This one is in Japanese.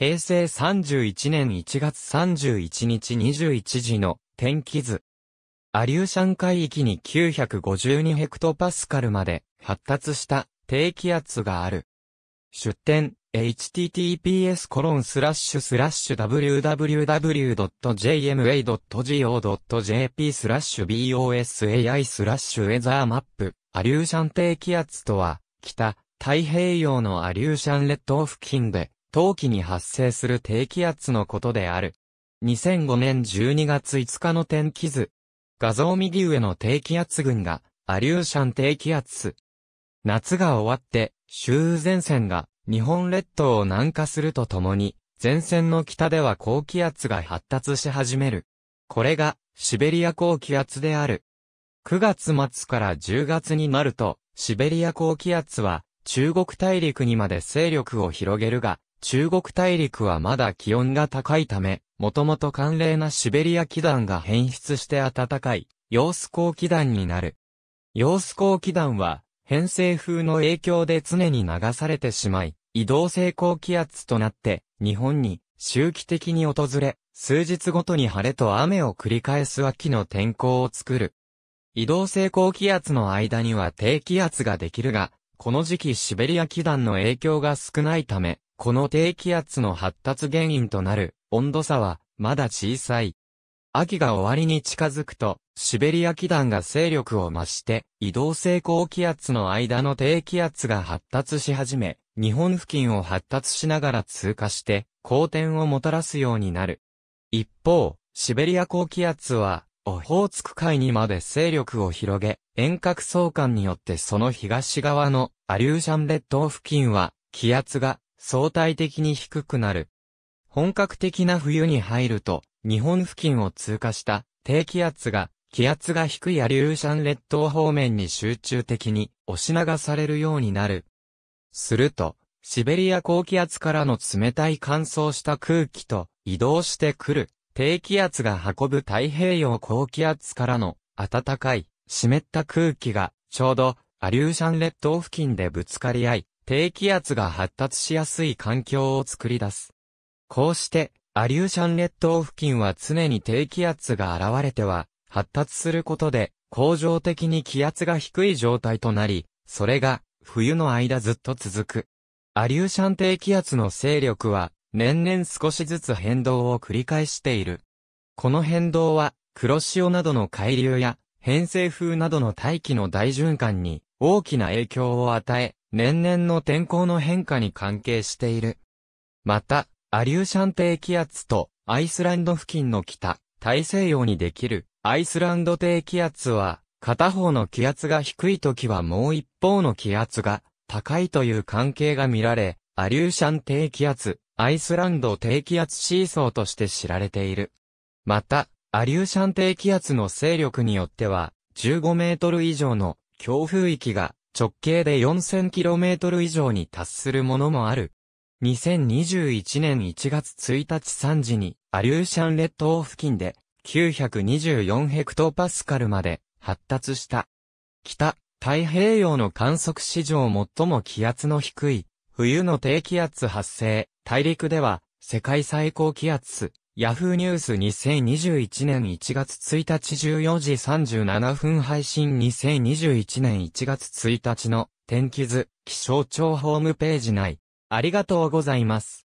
平成31年1月31日21時の天気図。アリューシャン海域に952ヘクトパスカルまで発達した低気圧がある。出展 https コロンスラッシュスラッシュ www.jma.go.jp スラッシュ bosai スラッシュウェザーマップアリューシャン低気圧とは北太平洋のアリューシャン列島付近で冬季に発生する低気圧のことである。2005年12月5日の天気図。画像右上の低気圧群が、アリューシャン低気圧。夏が終わって、周雨前線が、日本列島を南下するとともに、前線の北では高気圧が発達し始める。これが、シベリア高気圧である。9月末から10月になると、シベリア高気圧は、中国大陸にまで勢力を広げるが、中国大陸はまだ気温が高いため、もともと寒冷なシベリア気団が変質して暖かい、陽子高気団になる。陽子高気団は、偏西風の影響で常に流されてしまい、移動性高気圧となって、日本に周期的に訪れ、数日ごとに晴れと雨を繰り返す秋の天候を作る。移動性高気圧の間には低気圧ができるが、この時期シベリア気団の影響が少ないため、この低気圧の発達原因となる温度差はまだ小さい。秋が終わりに近づくと、シベリア気団が勢力を増して、移動性高気圧の間の低気圧が発達し始め、日本付近を発達しながら通過して、好転をもたらすようになる。一方、シベリア高気圧は、オホーツク海にまで勢力を広げ、遠隔相関によってその東側のアリューシャン列島付近は、気圧が相対的に低くなる。本格的な冬に入ると、日本付近を通過した低気圧が、気圧が低いアリューシャン列島方面に集中的に押し流されるようになる。すると、シベリア高気圧からの冷たい乾燥した空気と移動してくる低気圧が運ぶ太平洋高気圧からの暖かい湿った空気がちょうどアリューシャン列島付近でぶつかり合い低気圧が発達しやすい環境を作り出す。こうして、アリューシャン列島付近は常に低気圧が現れては、発達することで、恒常的に気圧が低い状態となり、それが、冬の間ずっと続く。アリューシャン低気圧の勢力は、年々少しずつ変動を繰り返している。この変動は、黒潮などの海流や、偏西風などの大気の大循環に、大きな影響を与え、年々の天候の変化に関係している。また、アリューシャン低気圧とアイスランド付近の北、大西洋にできるアイスランド低気圧は、片方の気圧が低い時はもう一方の気圧が高いという関係が見られ、アリューシャン低気圧、アイスランド低気圧シーソーとして知られている。また、アリューシャン低気圧の勢力によっては、15メートル以上の強風域が直径で 4000km 以上に達するものもある。2021年1月1日3時に、アリューシャン列島付近で、924ヘクトパスカルまで発達した。北、太平洋の観測史上最も気圧の低い、冬の低気圧発生、大陸では、世界最高気圧、ヤフーニュース2021年1月1日14時37分配信2021年1月1日の天気図気象庁ホームページ内ありがとうございます。